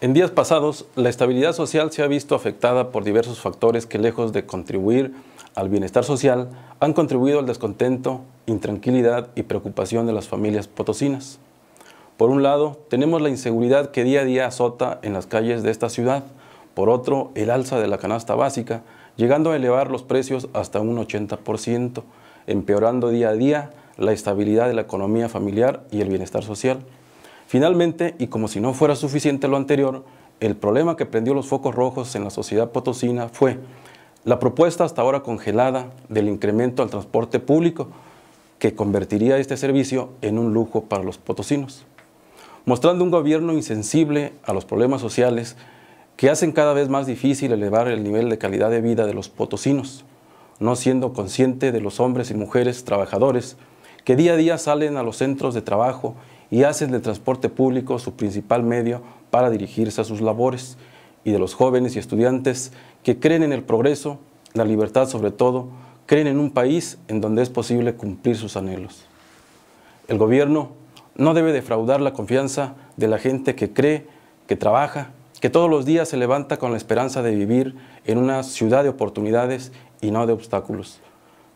En días pasados, la estabilidad social se ha visto afectada por diversos factores que lejos de contribuir al bienestar social, han contribuido al descontento, intranquilidad y preocupación de las familias potosinas. Por un lado, tenemos la inseguridad que día a día azota en las calles de esta ciudad, por otro, el alza de la canasta básica, llegando a elevar los precios hasta un 80%, empeorando día a día la estabilidad de la economía familiar y el bienestar social. Finalmente, y como si no fuera suficiente lo anterior, el problema que prendió los focos rojos en la sociedad potosina fue la propuesta hasta ahora congelada del incremento al transporte público que convertiría este servicio en un lujo para los potosinos, mostrando un gobierno insensible a los problemas sociales que hacen cada vez más difícil elevar el nivel de calidad de vida de los potosinos, no siendo consciente de los hombres y mujeres trabajadores que día a día salen a los centros de trabajo y hacen del transporte público su principal medio para dirigirse a sus labores, y de los jóvenes y estudiantes que creen en el progreso, la libertad sobre todo, creen en un país en donde es posible cumplir sus anhelos. El gobierno no debe defraudar la confianza de la gente que cree, que trabaja, que todos los días se levanta con la esperanza de vivir en una ciudad de oportunidades y no de obstáculos.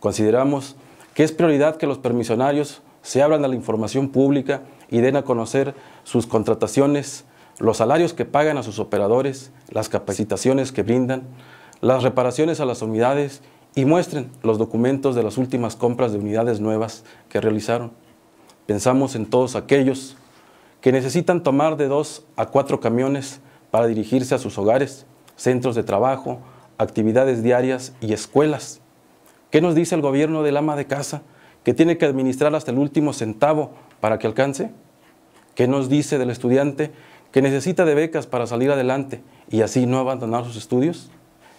Consideramos que es prioridad que los permisionarios se abran a la información pública y den a conocer sus contrataciones, los salarios que pagan a sus operadores, las capacitaciones que brindan, las reparaciones a las unidades y muestren los documentos de las últimas compras de unidades nuevas que realizaron. Pensamos en todos aquellos que necesitan tomar de dos a cuatro camiones para dirigirse a sus hogares, centros de trabajo, actividades diarias y escuelas. ¿Qué nos dice el gobierno del ama de casa que tiene que administrar hasta el último centavo para que alcance? ¿Qué nos dice del estudiante que necesita de becas para salir adelante y así no abandonar sus estudios?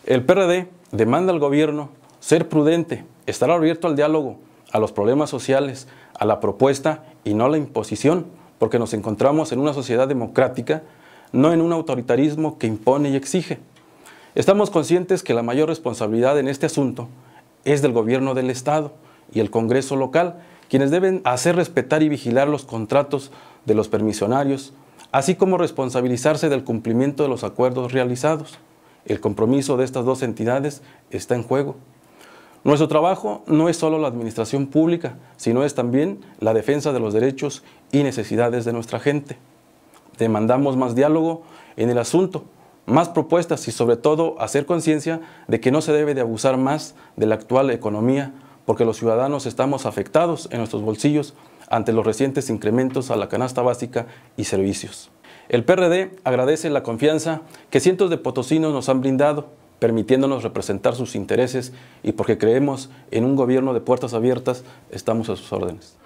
El PRD demanda al gobierno ser prudente, estar abierto al diálogo, a los problemas sociales, a la propuesta y no a la imposición, porque nos encontramos en una sociedad democrática, no en un autoritarismo que impone y exige. Estamos conscientes que la mayor responsabilidad en este asunto es del gobierno del Estado y el Congreso local, quienes deben hacer respetar y vigilar los contratos de los permisionarios, así como responsabilizarse del cumplimiento de los acuerdos realizados. El compromiso de estas dos entidades está en juego. Nuestro trabajo no es solo la administración pública, sino es también la defensa de los derechos y necesidades de nuestra gente. Demandamos más diálogo en el asunto, más propuestas y sobre todo hacer conciencia de que no se debe de abusar más de la actual economía porque los ciudadanos estamos afectados en nuestros bolsillos ante los recientes incrementos a la canasta básica y servicios. El PRD agradece la confianza que cientos de potosinos nos han brindado, permitiéndonos representar sus intereses y porque creemos en un gobierno de puertas abiertas, estamos a sus órdenes.